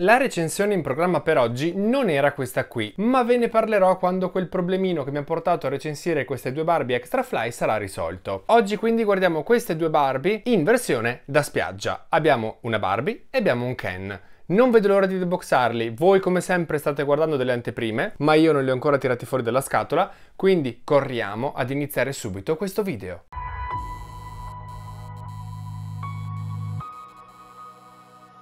La recensione in programma per oggi non era questa qui, ma ve ne parlerò quando quel problemino che mi ha portato a recensire queste due Barbie extra fly sarà risolto. Oggi quindi guardiamo queste due Barbie in versione da spiaggia. Abbiamo una Barbie e abbiamo un Ken. Non vedo l'ora di deboxarli, voi come sempre state guardando delle anteprime, ma io non li ho ancora tirati fuori dalla scatola, quindi corriamo ad iniziare subito questo video.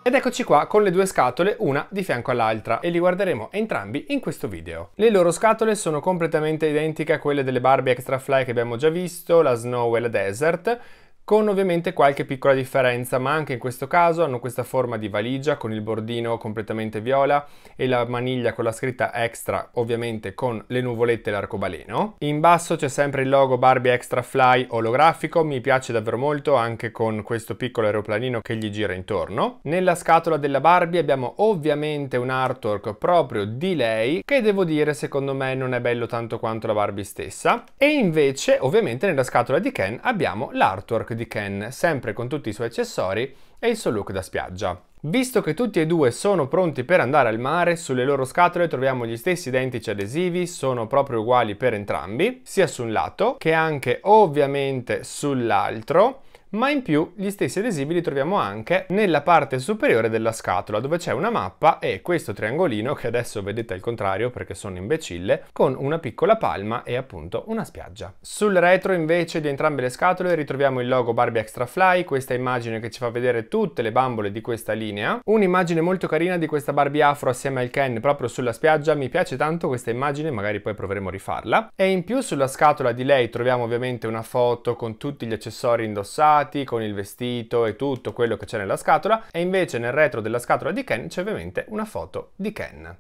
Ed eccoci qua con le due scatole, una di fianco all'altra, e li guarderemo entrambi in questo video. Le loro scatole sono completamente identiche a quelle delle Barbie Extra Fly che abbiamo già visto, la Snow e la Desert, con ovviamente qualche piccola differenza, ma anche in questo caso hanno questa forma di valigia con il bordino completamente viola e la maniglia con la scritta extra, ovviamente con le nuvolette e l'arcobaleno. In basso c'è sempre il logo Barbie Extra Fly olografico, mi piace davvero molto anche con questo piccolo aeroplanino che gli gira intorno. Nella scatola della Barbie abbiamo ovviamente un artwork proprio di lei, che devo dire secondo me non è bello tanto quanto la Barbie stessa. E invece, ovviamente nella scatola di Ken abbiamo l'artwork di Ken, sempre con tutti i suoi accessori, e il suo look da spiaggia. Visto che tutti e due sono pronti per andare al mare, sulle loro scatole troviamo gli stessi identici adesivi, sono proprio uguali per entrambi, sia su un lato che anche ovviamente sull'altro, ma in più gli stessi adesivi li troviamo anche nella parte superiore della scatola dove c'è una mappa e questo triangolino che adesso vedete al contrario perché sono imbecille con una piccola palma e appunto una spiaggia. Sul retro invece di entrambe le scatole ritroviamo il logo Barbie Extra Fly, questa immagine che ci fa vedere tutte le bambole di questa linea, un'immagine molto carina di questa Barbie afro assieme al Ken proprio sulla spiaggia, mi piace tanto questa immagine, magari poi proveremo a rifarla e in più sulla scatola di lei troviamo ovviamente una foto con tutti gli accessori indossati decorati con il vestito e tutto quello che c'è nella scatola e invece nel retro della scatola di Ken c'è ovviamente una foto di Ken.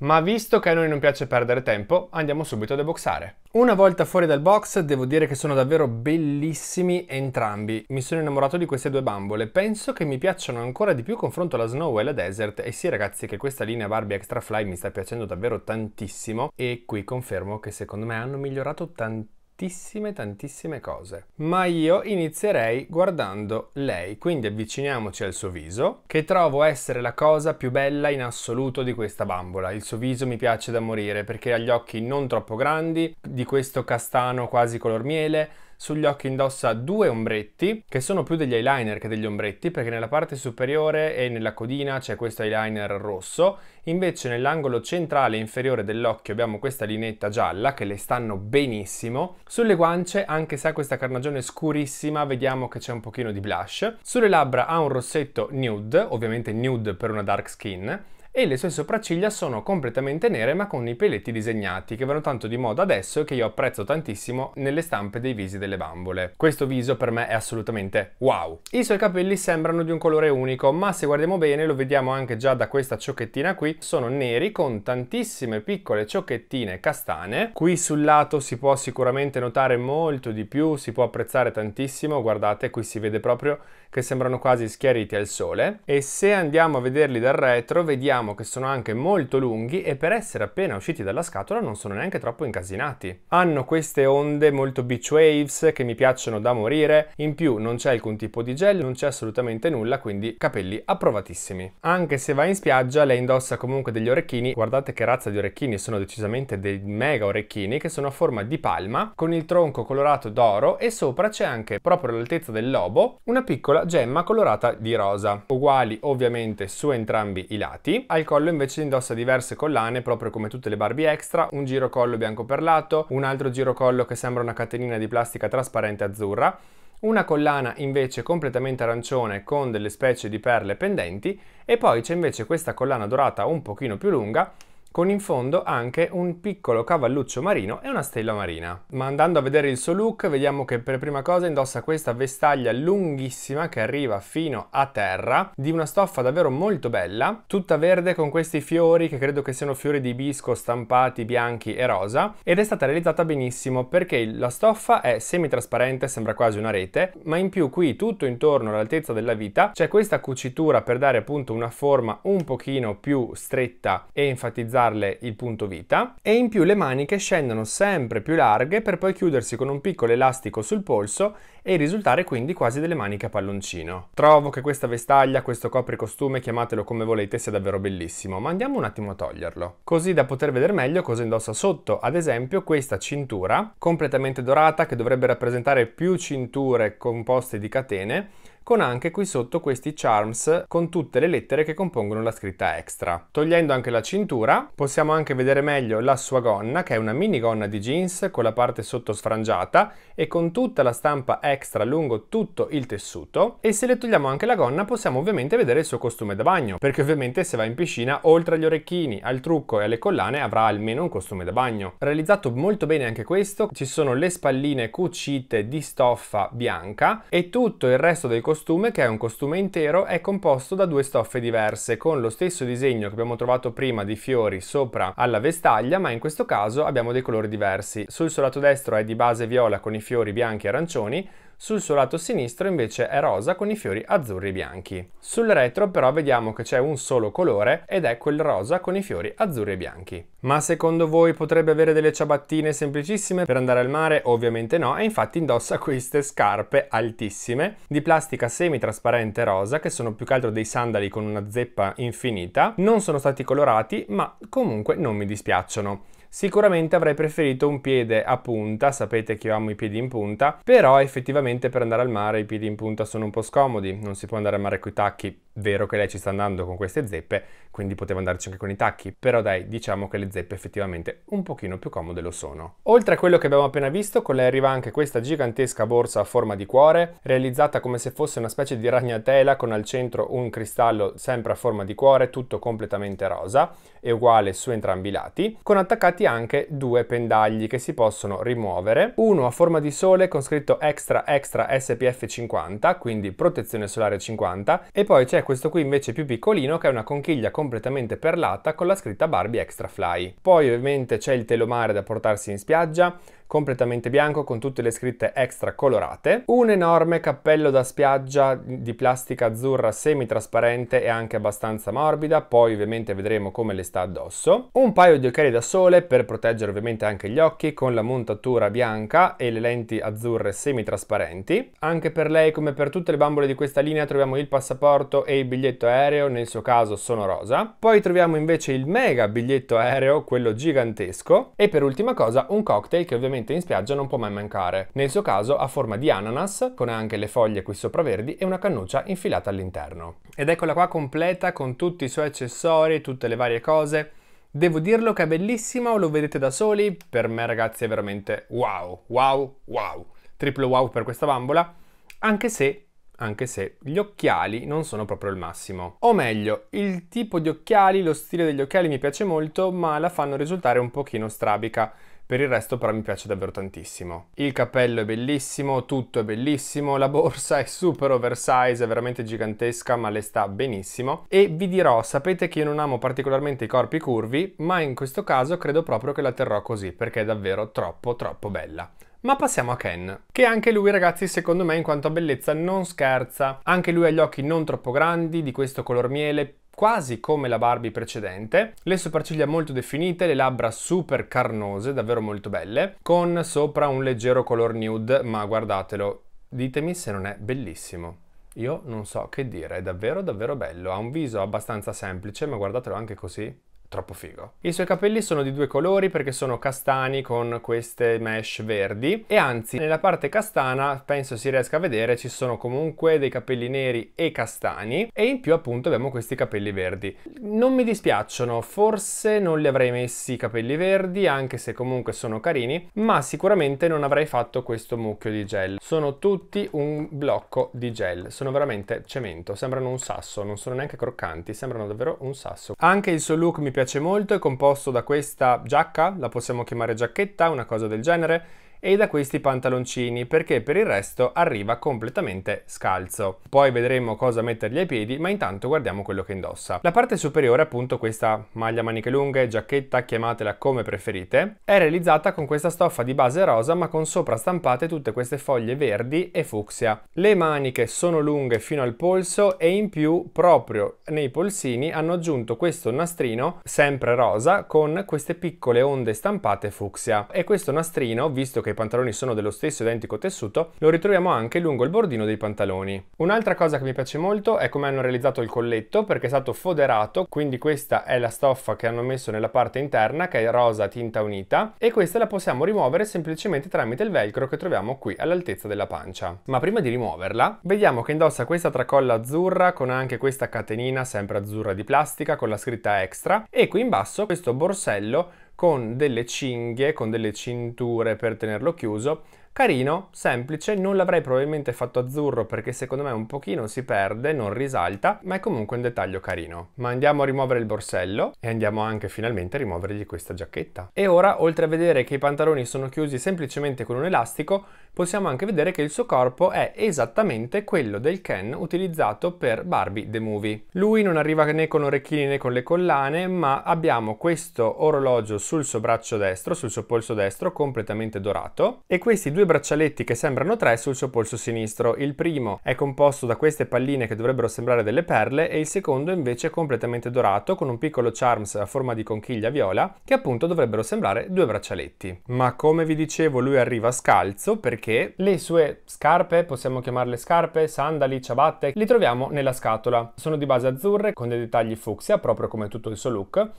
Ma visto che a noi non piace perdere tempo, andiamo subito a deboxare. Una volta fuori dal box devo dire che sono davvero bellissimi entrambi. Mi sono innamorato di queste due bambole. Penso che mi piacciono ancora di più confronto alla Snow e alla Desert. E sì ragazzi che questa linea Barbie Extra Fly mi sta piacendo davvero tantissimo. E qui confermo che secondo me hanno migliorato tantissimo tantissime tantissime cose. Ma io inizierei guardando lei, quindi avviciniamoci al suo viso, che trovo essere la cosa più bella in assoluto di questa bambola. Il suo viso mi piace da morire perché ha gli occhi non troppo grandi, di questo castano quasi color miele, sugli occhi indossa due ombretti, che sono più degli eyeliner che degli ombretti, perché nella parte superiore e nella codina c'è questo eyeliner rosso, invece nell'angolo centrale inferiore dell'occhio abbiamo questa linetta gialla, che le stanno benissimo. Sulle guance, anche se ha questa carnagione scurissima, vediamo che c'è un pochino di blush. Sulle labbra ha un rossetto nude, ovviamente nude per una dark skin, e le sue sopracciglia sono completamente nere ma con i peletti disegnati che vanno tanto di moda adesso e che io apprezzo tantissimo nelle stampe dei visi delle bambole. Questo viso per me è assolutamente wow. I suoi capelli sembrano di un colore unico ma se guardiamo bene lo vediamo anche già da questa ciocchettina qui, sono neri con tantissime piccole ciocchettine castane. Qui sul lato si può sicuramente notare molto di più, si può apprezzare tantissimo, guardate qui si vede proprio che sembrano quasi schiariti al sole e se andiamo a vederli dal retro vediamo che sono anche molto lunghi e per essere appena usciti dalla scatola non sono neanche troppo incasinati. Hanno queste onde molto beach waves che mi piacciono da morire, in più non c'è alcun tipo di gel, non c'è assolutamente nulla, quindi capelli approvatissimi. Anche se va in spiaggia lei indossa comunque degli orecchini, guardate che razza di orecchini, sono decisamente dei mega orecchini che sono a forma di palma con il tronco colorato d'oro e sopra c'è anche proprio all'altezza del lobo una piccola piccola gemma colorata di rosa, uguali ovviamente su entrambi i lati. Al collo invece indossa diverse collane, proprio come tutte le Barbie extra, un giro collo bianco perlato, un altro giro collo che sembra una catenina di plastica trasparente azzurra, una collana invece completamente arancione con delle specie di perle pendenti e poi c'è invece questa collana dorata un pochino più lunga con in fondo anche un piccolo cavalluccio marino e una stella marina. Ma andando a vedere il suo look, vediamo che per prima cosa indossa questa vestaglia lunghissima che arriva fino a terra, di una stoffa davvero molto bella, tutta verde con questi fiori che credo che siano fiori di bisco stampati bianchi e rosa, ed è stata realizzata benissimo perché la stoffa è semitrasparente, sembra quasi una rete, ma in più qui tutto intorno all'altezza della vita c'è questa cucitura per dare appunto una forma un pochino più stretta e enfatizzata darle il punto vita e in più le maniche scendono sempre più larghe per poi chiudersi con un piccolo elastico sul polso e risultare quindi quasi delle maniche a palloncino. Trovo che questa vestaglia, questo copricostume, chiamatelo come volete, sia davvero bellissimo, ma andiamo un attimo a toglierlo, così da poter vedere meglio cosa indossa sotto, ad esempio questa cintura completamente dorata che dovrebbe rappresentare più cinture composte di catene con anche qui sotto questi charms con tutte le lettere che compongono la scritta extra. Togliendo anche la cintura, possiamo anche vedere meglio la sua gonna, che è una mini gonna di jeans con la parte sotto sfrangiata e con tutta la stampa extra lungo tutto il tessuto. E se le togliamo anche la gonna, possiamo ovviamente vedere il suo costume da bagno, perché ovviamente se va in piscina, oltre agli orecchini, al trucco e alle collane, avrà almeno un costume da bagno. Realizzato molto bene anche questo, ci sono le spalline cucite di stoffa bianca e tutto il resto del costume costume, che è un costume intero, è composto da due stoffe diverse, con lo stesso disegno che abbiamo trovato prima di fiori sopra alla vestaglia, ma in questo caso abbiamo dei colori diversi. Sul suo lato destro è di base viola con i fiori bianchi e arancioni, sul suo lato sinistro invece è rosa con i fiori azzurri bianchi. Sul retro però vediamo che c'è un solo colore ed è quel rosa con i fiori azzurri e bianchi. Ma secondo voi potrebbe avere delle ciabattine semplicissime per andare al mare? Ovviamente no, e infatti indossa queste scarpe altissime di plastica semi-trasparente rosa che sono più che altro dei sandali con una zeppa infinita. Non sono stati colorati ma comunque non mi dispiacciono. Sicuramente avrei preferito un piede a punta, sapete che io amo i piedi in punta, però effettivamente per andare al mare i piedi in punta sono un po' scomodi, non si può andare al mare coi tacchi, vero che lei ci sta andando con queste zeppe, quindi poteva andarci anche con i tacchi, però dai, diciamo che le zeppe effettivamente un pochino più comode lo sono. Oltre a quello che abbiamo appena visto, con lei arriva anche questa gigantesca borsa a forma di cuore, realizzata come se fosse una specie di ragnatela con al centro un cristallo sempre a forma di cuore, tutto completamente rosa, è uguale su entrambi i lati, con attaccati anche due pendagli che si possono rimuovere, uno a forma di sole con scritto extra extra SPF 50, quindi protezione solare 50, e poi c'è questo qui invece più piccolino che è una conchiglia completamente perlata con la scritta Barbie Extra Fly. Poi ovviamente c'è il telomare da portarsi in spiaggia, completamente bianco con tutte le scritte extra colorate, un enorme cappello da spiaggia di plastica azzurra semi-trasparente e anche abbastanza morbida, poi ovviamente vedremo come le sta addosso, un paio di occhiali da sole per proteggere ovviamente anche gli occhi con la montatura bianca e le lenti azzurre semi-trasparenti. Anche per lei come per tutte le bambole di questa linea troviamo il passaporto e il biglietto aereo, nel suo caso sono rosa. Poi troviamo invece il mega biglietto aereo, quello gigantesco, e per ultima cosa un cocktail che ovviamente sicuramente in spiaggia non può mai mancare. Nel suo caso ha forma di ananas, con anche le foglie qui sopra verdi e una cannuccia infilata all'interno. Ed eccola qua completa con tutti i suoi accessori, tutte le varie cose. Devo dirlo che è bellissima, lo vedete da soli, per me ragazzi è veramente wow, wow, wow. Triplo wow per questa bambola, anche se anche se gli occhiali non sono proprio il massimo. O meglio, il tipo di occhiali, lo stile degli occhiali mi piace molto, ma la fanno risultare un pochino strabica. Per il resto però mi piace davvero tantissimo. Il cappello è bellissimo, tutto è bellissimo, la borsa è super oversize, è veramente gigantesca ma le sta benissimo. E vi dirò, sapete che io non amo particolarmente i corpi curvi, ma in questo caso credo proprio che la terrò così perché è davvero troppo troppo bella. Ma passiamo a Ken, che anche lui ragazzi secondo me in quanto a bellezza non scherza. Anche lui ha gli occhi non troppo grandi, di questo color miele, quasi come la Barbie precedente, le sopracciglia molto definite, le labbra super carnose, davvero molto belle, con sopra un leggero color nude, ma guardatelo, ditemi se non è bellissimo. Io non so che dire, è davvero davvero bello, ha un viso abbastanza semplice, ma guardatelo anche così, troppo figo. I suoi capelli sono di due colori perché sono castani con queste mesh verdi e anzi nella parte castana penso si riesca a vedere ci sono comunque dei capelli neri e castani e in più appunto abbiamo questi capelli verdi. Non mi dispiacciono, forse non li avrei messi i capelli verdi anche se comunque sono carini ma sicuramente non avrei fatto questo mucchio di gel. Sono tutti un blocco di gel, sono veramente cemento, sembrano un sasso, non sono neanche croccanti, sembrano davvero un sasso. Anche il suo look mi piace piace molto, è composto da questa giacca, la possiamo chiamare giacchetta, una cosa del genere, e da questi pantaloncini perché per il resto arriva completamente scalzo. Poi vedremo cosa mettergli ai piedi ma intanto guardiamo quello che indossa. La parte superiore appunto questa maglia maniche lunghe, giacchetta, chiamatela come preferite, è realizzata con questa stoffa di base rosa ma con sopra stampate tutte queste foglie verdi e fucsia. Le maniche sono lunghe fino al polso e in più proprio nei polsini hanno aggiunto questo nastrino sempre rosa con queste piccole onde stampate fucsia e questo nastrino visto che che i pantaloni sono dello stesso identico tessuto, lo ritroviamo anche lungo il bordino dei pantaloni. Un'altra cosa che mi piace molto è come hanno realizzato il colletto perché è stato foderato, quindi questa è la stoffa che hanno messo nella parte interna che è rosa tinta unita e questa la possiamo rimuovere semplicemente tramite il velcro che troviamo qui all'altezza della pancia. Ma prima di rimuoverla, vediamo che indossa questa tracolla azzurra con anche questa catenina sempre azzurra di plastica con la scritta extra e qui in basso questo borsello con delle cinghie, con delle cinture per tenerlo chiuso. Carino, semplice, non l'avrei probabilmente fatto azzurro perché secondo me un pochino si perde, non risalta, ma è comunque un dettaglio carino. Ma andiamo a rimuovere il borsello e andiamo anche finalmente a rimuovergli questa giacchetta. E ora, oltre a vedere che i pantaloni sono chiusi semplicemente con un elastico, possiamo anche vedere che il suo corpo è esattamente quello del Ken utilizzato per Barbie The Movie. Lui non arriva né con orecchini né con le collane, ma abbiamo questo orologio sul suo braccio destro, sul suo polso destro, completamente dorato, e questi due braccialetti che sembrano tre sul suo polso sinistro. Il primo è composto da queste palline che dovrebbero sembrare delle perle e il secondo invece è completamente dorato con un piccolo charms a forma di conchiglia viola che appunto dovrebbero sembrare due braccialetti. Ma come vi dicevo lui arriva scalzo perché che le sue scarpe, possiamo chiamarle scarpe, sandali, ciabatte, li troviamo nella scatola. Sono di base azzurre con dei dettagli fucsia, proprio come tutto il suo look.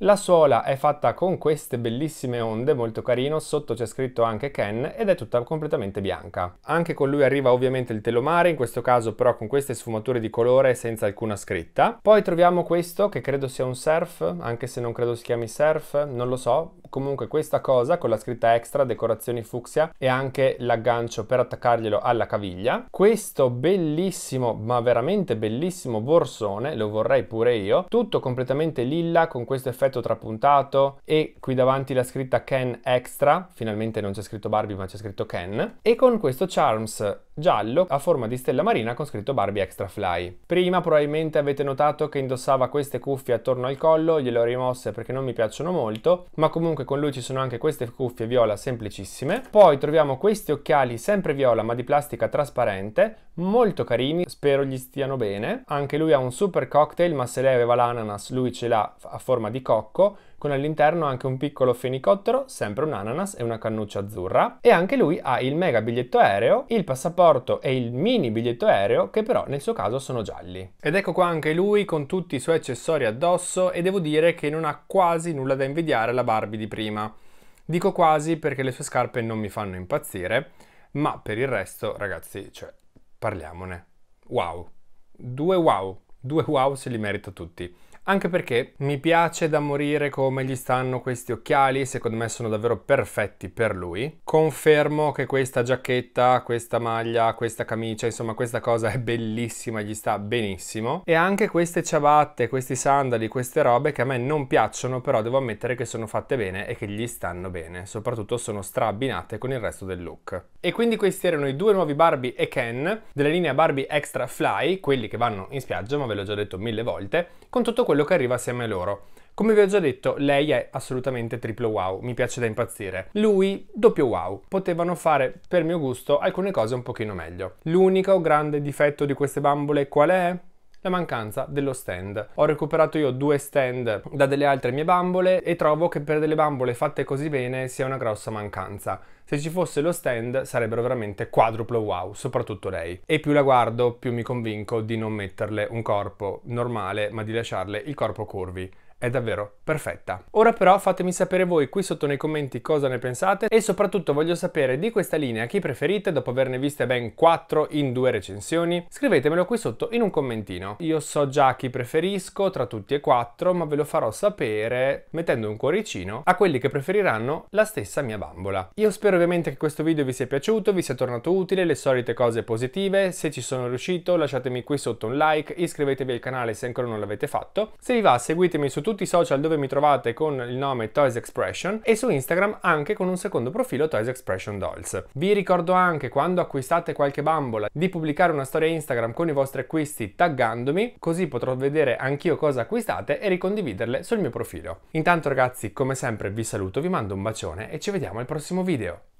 La suola è fatta con queste bellissime onde, molto carino, sotto c'è scritto anche Ken ed è tutta completamente bianca. Anche con lui arriva ovviamente il telomare, in questo caso però con queste sfumature di colore senza alcuna scritta. Poi troviamo questo che credo sia un surf, anche se non credo si chiami surf, non lo so, Comunque questa cosa con la scritta extra decorazioni fucsia e anche l'aggancio per attaccarglielo alla caviglia. Questo bellissimo, ma veramente bellissimo borsone, lo vorrei pure io. Tutto completamente lilla con questo effetto trapuntato e qui davanti la scritta Ken extra. Finalmente non c'è scritto Barbie ma c'è scritto Ken. E con questo charms giallo a forma di stella marina con scritto Barbie Extra Fly. Prima probabilmente avete notato che indossava queste cuffie attorno al collo, gliele ho rimosse perché non mi piacciono molto, ma comunque con lui ci sono anche queste cuffie viola semplicissime. Poi troviamo questi occhiali sempre viola ma di plastica trasparente, molto carini, spero gli stiano bene. Anche lui ha un super cocktail ma se lei aveva l'ananas lui ce l'ha a forma di cocco con all'interno anche un piccolo fenicottero, sempre un ananas e una cannuccia azzurra. E anche lui ha il mega biglietto aereo, il passaporto e il mini biglietto aereo, che però nel suo caso sono gialli. Ed ecco qua anche lui con tutti i suoi accessori addosso e devo dire che non ha quasi nulla da invidiare alla Barbie di prima. Dico quasi perché le sue scarpe non mi fanno impazzire, ma per il resto, ragazzi, cioè, parliamone. Wow. Due wow. Due wow se li merita tutti anche perché mi piace da morire come gli stanno questi occhiali, secondo me sono davvero perfetti per lui. Confermo che questa giacchetta, questa maglia, questa camicia, insomma questa cosa è bellissima, gli sta benissimo. E anche queste ciabatte, questi sandali, queste robe che a me non piacciono, però devo ammettere che sono fatte bene e che gli stanno bene, soprattutto sono strabbinate con il resto del look. E quindi questi erano i due nuovi Barbie e Ken della linea Barbie Extra Fly, quelli che vanno in spiaggia, ma ve l'ho già detto mille volte, con tutto quello quello che arriva assieme a loro. Come vi ho già detto, lei è assolutamente triplo wow, mi piace da impazzire. Lui, doppio wow. Potevano fare, per mio gusto, alcune cose un pochino meglio. L'unico grande difetto di queste bambole qual è? la mancanza dello stand. Ho recuperato io due stand da delle altre mie bambole e trovo che per delle bambole fatte così bene sia una grossa mancanza. Se ci fosse lo stand sarebbero veramente quadruplo wow, soprattutto lei. E più la guardo, più mi convinco di non metterle un corpo normale, ma di lasciarle il corpo curvi è davvero perfetta. Ora però fatemi sapere voi qui sotto nei commenti cosa ne pensate e soprattutto voglio sapere di questa linea chi preferite dopo averne viste ben 4 in due recensioni. Scrivetemelo qui sotto in un commentino. Io so già chi preferisco tra tutti e quattro ma ve lo farò sapere mettendo un cuoricino a quelli che preferiranno la stessa mia bambola. Io spero ovviamente che questo video vi sia piaciuto, vi sia tornato utile, le solite cose positive. Se ci sono riuscito lasciatemi qui sotto un like, iscrivetevi al canale se ancora non l'avete fatto. Se vi va seguitemi su tutti i social dove mi trovate con il nome Toys Expression e su Instagram anche con un secondo profilo Toys Expression Dolls. Vi ricordo anche quando acquistate qualche bambola di pubblicare una storia Instagram con i vostri acquisti taggandomi, così potrò vedere anch'io cosa acquistate e ricondividerle sul mio profilo. Intanto ragazzi, come sempre vi saluto, vi mando un bacione e ci vediamo al prossimo video.